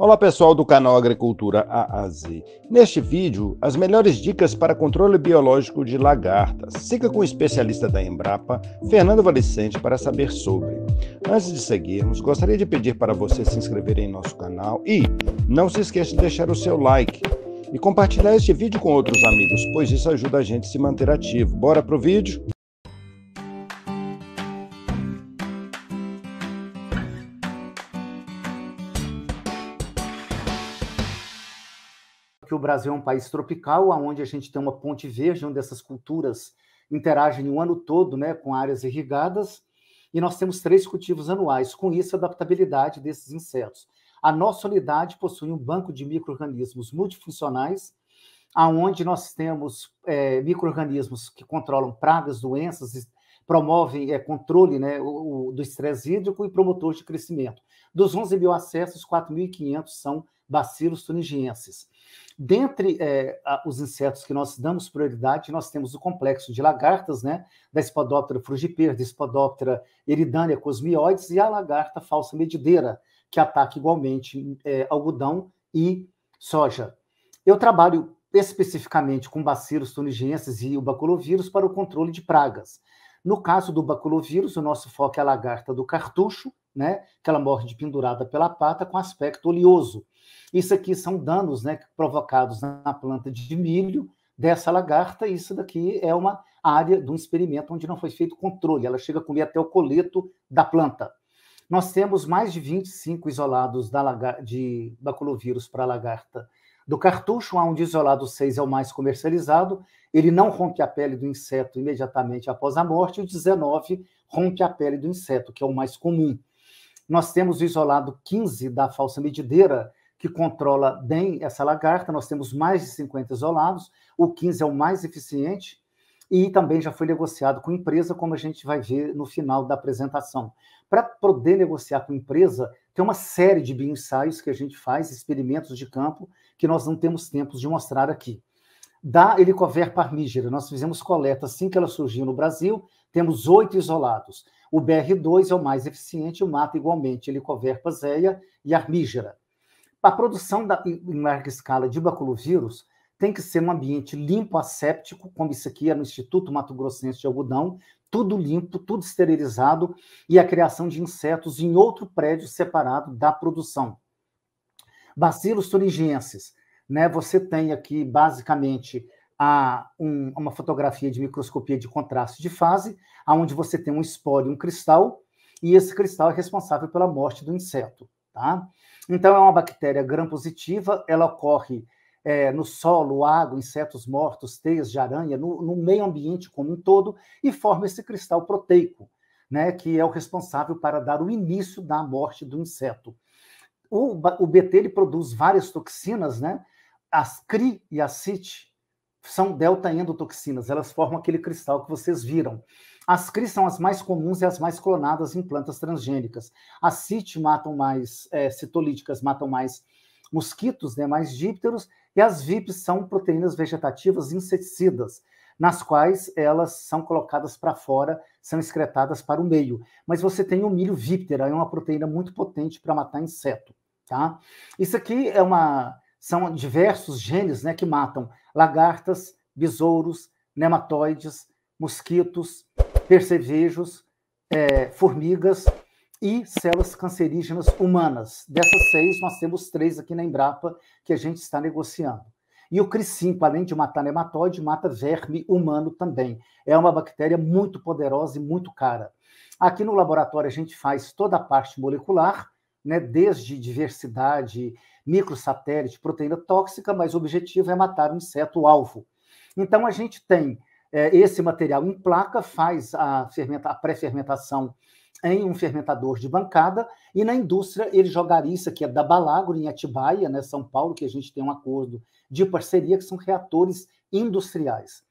Olá pessoal do canal Agricultura AAZ. Neste vídeo, as melhores dicas para controle biológico de lagartas. Siga com o especialista da Embrapa, Fernando Valicente, para saber sobre. Antes de seguirmos, gostaria de pedir para você se inscrever em nosso canal e não se esqueça de deixar o seu like e compartilhar este vídeo com outros amigos, pois isso ajuda a gente a se manter ativo. Bora pro vídeo? que o Brasil é um país tropical, onde a gente tem uma ponte verde, onde essas culturas interagem o ano todo né, com áreas irrigadas, e nós temos três cultivos anuais, com isso a adaptabilidade desses insetos. A nossa unidade possui um banco de micro-organismos multifuncionais, aonde nós temos é, micro-organismos que controlam pragas, doenças, promovem é, controle né, o, do estresse hídrico e promotores de crescimento. Dos 11 mil acessos, 4.500 são bacilos tunigienses. Dentre é, os insetos que nós damos prioridade, nós temos o complexo de lagartas, né? Da Spodoptera frugiperda, da Spodoptera eridânea cosmioides e a lagarta falsa medideira, que ataca igualmente é, algodão e soja. Eu trabalho especificamente com bacilos tunigenses e o baculovírus para o controle de pragas. No caso do baculovírus, o nosso foco é a lagarta do cartucho, né? Que ela morre pendurada pela pata com aspecto oleoso. Isso aqui são danos, né, provocados na planta de milho dessa lagarta. Isso daqui é uma área de um experimento onde não foi feito controle. Ela chega a comer até o coleto da planta. Nós temos mais de 25 isolados da de baculovírus para lagarta do cartucho, onde isolado 6 é o mais comercializado. Ele não rompe a pele do inseto imediatamente após a morte, e o 19 rompe a pele do inseto, que é o mais comum. Nós temos o isolado 15 da falsa medideira, que controla bem essa lagarta. Nós temos mais de 50 isolados. O 15 é o mais eficiente e também já foi negociado com empresa, como a gente vai ver no final da apresentação. Para poder negociar com empresa, tem uma série de bioensaios que a gente faz, experimentos de campo, que nós não temos tempo de mostrar aqui. Da Helicover parmígera, nós fizemos coleta assim que ela surgiu no Brasil, temos oito isolados. O BR2 é o mais eficiente, o mata igualmente Helicoverpaseia e Armígera. A produção da, em larga escala de baculovírus tem que ser um ambiente limpo, asséptico, como isso aqui é no Instituto Mato Grossense de Algodão, tudo limpo, tudo esterilizado, e a criação de insetos em outro prédio separado da produção. Bacilos thuringienses, né? Você tem aqui basicamente a um, uma fotografia de microscopia de contraste de fase, onde você tem um espólio, um cristal, e esse cristal é responsável pela morte do inseto. Tá? Então, é uma bactéria gram-positiva, ela ocorre é, no solo, água, insetos mortos, teias de aranha, no, no, meio ambiente como um todo, e forma esse cristal proteico, né, que é o responsável para dar o início da morte do inseto. O, o BT ele produz várias toxinas, né? As CRI e a CIT, são delta-endotoxinas, elas formam aquele cristal que vocês viram. As CRIs são as mais comuns e as mais clonadas em plantas transgênicas. As CIT matam mais, é, citolíticas matam mais mosquitos, né, mais dípteros, e as VIPs são proteínas vegetativas inseticidas, nas quais elas são colocadas para fora, são excretadas para o meio. Mas você tem o milho víptera, é uma proteína muito potente para matar inseto, tá? Isso aqui é uma são diversos genes, né, que matam lagartas, besouros, nematóides, mosquitos, percevejos, é, formigas e células cancerígenas humanas. Dessas seis, nós temos três aqui na Embrapa que a gente está negociando. E o CRI5, além de matar nematóide, mata verme humano também. É uma bactéria muito poderosa e muito cara. Aqui no laboratório a gente faz toda a parte molecular, né, desde diversidade, microsatélite, proteína tóxica, mas o objetivo é matar o inseto alvo. Então a gente tem é, esse material em placa, faz a, a pré-fermentação em um fermentador de bancada, e na indústria ele jogaria isso aqui, é da Balagro, em Atibaia, né, São Paulo, que a gente tem um acordo de parceria, que são reatores industriais.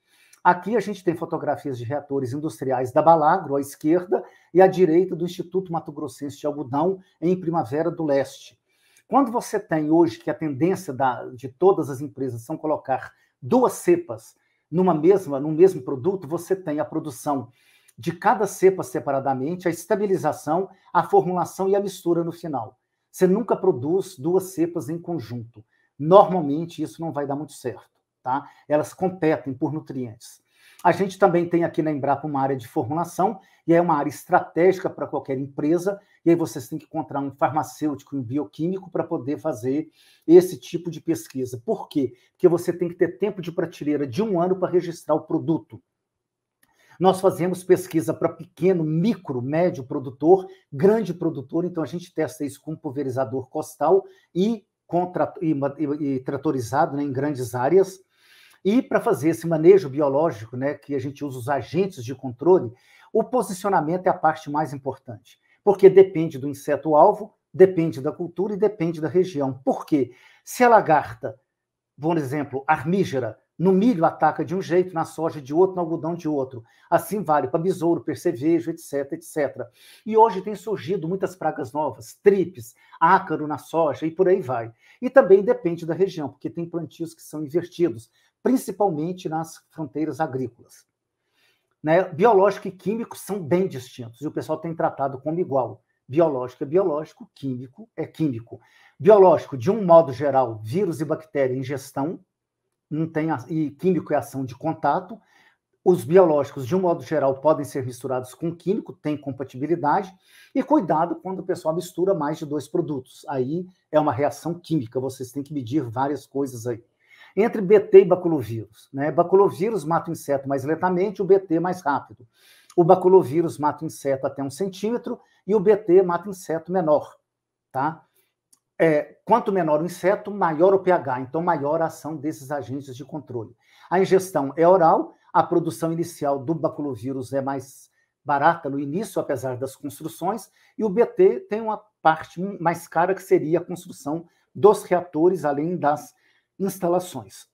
Aqui a gente tem fotografias de reatores industriais da Balagro, à esquerda, e à direita do Instituto Mato Grossense de Algodão, em Primavera do Leste. Quando você tem hoje que a tendência da, de todas as empresas são colocar duas cepas numa mesma, num mesmo produto, você tem a produção de cada cepa separadamente, a estabilização, a formulação e a mistura no final. Você nunca produz duas cepas em conjunto. Normalmente isso não vai dar muito certo tá? Elas competem por nutrientes. A gente também tem aqui na Embrapa uma área de formulação, e é uma área estratégica para qualquer empresa, e aí vocês têm que encontrar um farmacêutico, um bioquímico para poder fazer esse tipo de pesquisa. Por quê? Porque você tem que ter tempo de prateleira de um ano para registrar o produto. Nós fazemos pesquisa para pequeno, micro, médio produtor, grande produtor, então a gente testa isso com pulverizador costal e, e, e, e tratorizado né, em grandes áreas e para fazer esse manejo biológico, né, que a gente usa os agentes de controle, o posicionamento é a parte mais importante, porque depende do inseto-alvo, depende da cultura e depende da região. Por quê? Se a lagarta, por exemplo, armígera, no milho ataca de um jeito, na soja de outro, no algodão de outro. Assim vale para besouro, percevejo, etc, etc. E hoje tem surgido muitas pragas novas, tripes, ácaro na soja e por aí vai. E também depende da região, porque tem plantios que são invertidos principalmente nas fronteiras agrícolas. Né? Biológico e químico são bem distintos, e o pessoal tem tratado como igual. Biológico é biológico, químico é químico. Biológico, de um modo geral, vírus e bactéria, ingestão, não tem a... e químico é ação de contato. Os biológicos, de um modo geral, podem ser misturados com químico, tem compatibilidade. E cuidado quando o pessoal mistura mais de dois produtos. Aí é uma reação química, vocês têm que medir várias coisas aí entre BT e baculovírus. Né? Baculovírus mata o inseto mais lentamente, o BT mais rápido. O baculovírus mata o inseto até um centímetro e o BT mata inseto menor. Tá? É, quanto menor o inseto, maior o pH, então maior a ação desses agentes de controle. A ingestão é oral, a produção inicial do baculovírus é mais barata no início, apesar das construções, e o BT tem uma parte mais cara que seria a construção dos reatores, além das instalações.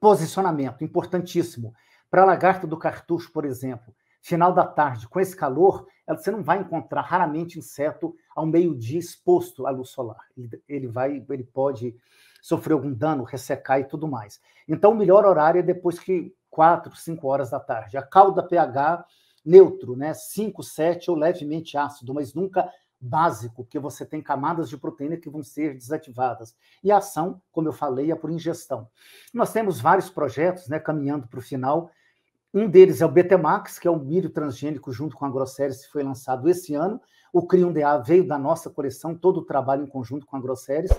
Posicionamento, importantíssimo. Para a lagarta do cartucho, por exemplo, final da tarde, com esse calor, você não vai encontrar raramente inseto ao meio-dia exposto à luz solar. Ele vai, ele pode sofrer algum dano, ressecar e tudo mais. Então, o melhor horário é depois que 4, 5 horas da tarde. A cauda pH neutro, né? 5, 7 ou levemente ácido, mas nunca básico, porque você tem camadas de proteína que vão ser desativadas. E a ação, como eu falei, é por ingestão. Nós temos vários projetos, né, caminhando para o final. Um deles é o Betemax, que é o milho transgênico junto com a Grosseries, que foi lançado esse ano. O CRIUM-DA veio da nossa coleção, todo o trabalho em conjunto com a Grosseries.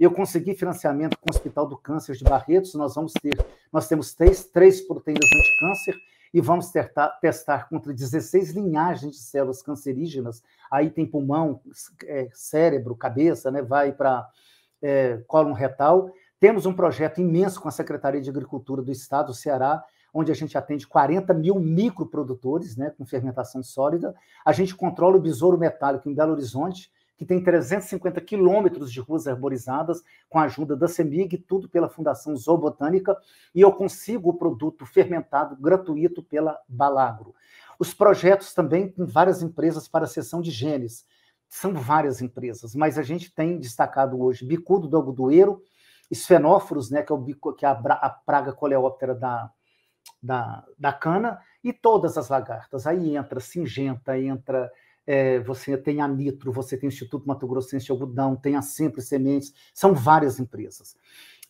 Eu consegui financiamento com o Hospital do Câncer de Barretos. Nós vamos ter, nós temos três, três proteínas anticâncer e vamos testar, contra 16 linhagens de células cancerígenas. Aí tem pulmão, é, cérebro, cabeça, né? vai para é, cólon retal. Temos um projeto imenso com a Secretaria de Agricultura do Estado do Ceará, onde a gente atende 40 mil microprodutores né, com fermentação sólida. A gente controla o besouro metálico em Belo Horizonte, que tem 350 quilômetros de ruas arborizadas, com a ajuda da CEMIG, tudo pela Fundação Zoobotânica, e eu consigo o produto fermentado gratuito pela Balagro. Os projetos também com várias empresas para a sessão de genes. São várias empresas, mas a gente tem destacado hoje Bicudo do Algodoeiro, Esfenóforos, né, que é, bico, que é a, a praga coleóptera da, da, da, cana e todas as lagartas. Aí entra Singenta, entra é, você tem a Nitro, você tem o Instituto Mato Grossense de Algodão, tem a Sempre Sementes, são várias empresas.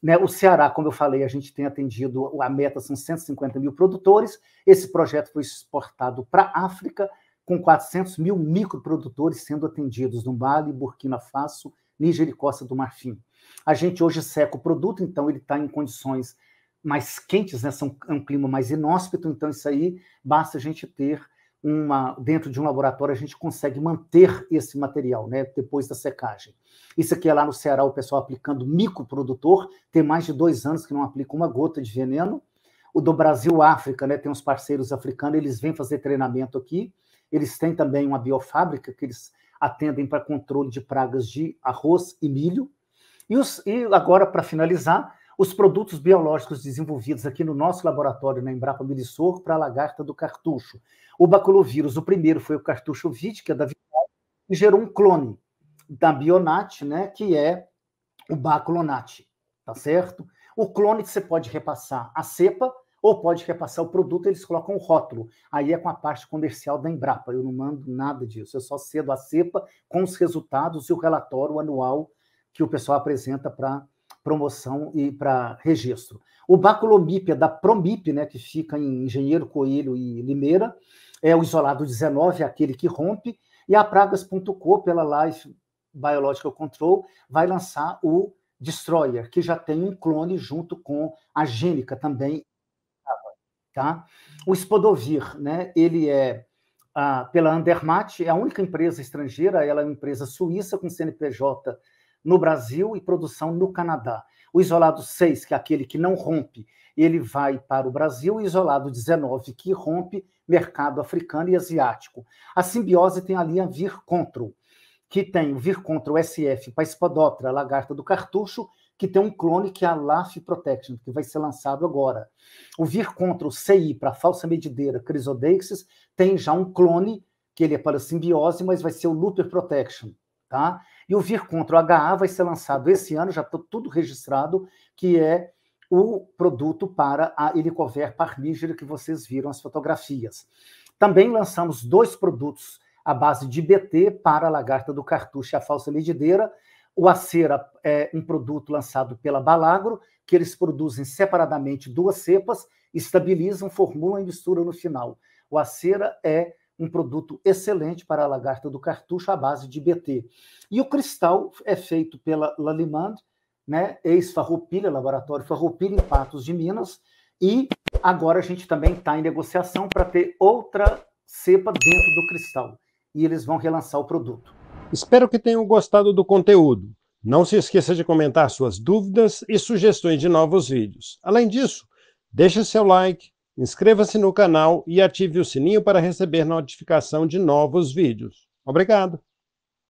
Né? O Ceará, como eu falei, a gente tem atendido, a meta são 150 mil produtores, esse projeto foi exportado para a África, com 400 mil microprodutores sendo atendidos no Mali, Burkina Faso, Níger e Costa do Marfim. A gente hoje seca o produto, então ele está em condições mais quentes, né? São, é um clima mais inóspito, então isso aí basta a gente ter uma, dentro de um laboratório, a gente consegue manter esse material, né, depois da secagem. Isso aqui é lá no Ceará, o pessoal aplicando microprodutor, tem mais de dois anos que não aplica uma gota de veneno. O do Brasil África, né, tem uns parceiros africanos, eles vêm fazer treinamento aqui. Eles têm também uma biofábrica que eles atendem para controle de pragas de arroz e milho. E, os, e agora, para finalizar, os produtos biológicos desenvolvidos aqui no nosso laboratório na Embrapa Milissor para a lagarta do cartucho. O baculovírus, o primeiro foi o cartucho vit, que é da Vital, e gerou um clone da Bionat, né, que é o baculonat, tá certo? O clone que você pode repassar a cepa ou pode repassar o produto, eles colocam o rótulo. Aí é com a parte comercial da Embrapa. Eu não mando nada disso, eu só cedo a cepa com os resultados e o relatório anual que o pessoal apresenta para promoção e para registro. O Baculomip é da Promip, né, que fica em Engenheiro Coelho e Limeira, é o isolado 19, é aquele que rompe, e a Pragas.co, pela Life Biological Control, vai lançar o Destroyer, que já tem um clone junto com a Gênica também. Tá? O Spodovir, né, ele é ah, pela Andermatt, é a única empresa estrangeira, ela é uma empresa suíça com CNPJ no Brasil e produção no Canadá. O isolado 6, que é aquele que não rompe, ele vai para o Brasil, e o isolado 19, que rompe mercado africano e asiático. A simbiose tem a linha control, que tem o vir control SF para Espodotra, a lagarta do cartucho, que tem um clone que é a LAF Protection, que vai ser lançado agora. O Vir control CI para falsa medideira Crisodeixis tem já um clone, que ele é para a simbiose, mas vai ser o Looper Protection, tá? E o Vir Contra o HA vai ser lançado esse ano, já está tudo registrado, que é o produto para a Helicover parmígera que vocês viram as fotografias. Também lançamos dois produtos à base de BT para a lagarta do cartucho e a falsa medideira. O acera é um produto lançado pela Balagro, que eles produzem separadamente duas cepas, estabilizam, formulam e misturam no final. O acera é um produto excelente para a lagarta do cartucho à base de BT. E o cristal é feito pela Lalimand, né, ex-Farroupilha, laboratório Farroupilha em Patos de Minas, e agora a gente também está em negociação para ter outra cepa dentro do cristal. E eles vão relançar o produto. Espero que tenham gostado do conteúdo. Não se esqueça de comentar suas dúvidas e sugestões de novos vídeos. Além disso, deixe seu like, Inscreva-se no canal e ative o sininho para receber notificação de novos vídeos. Obrigado!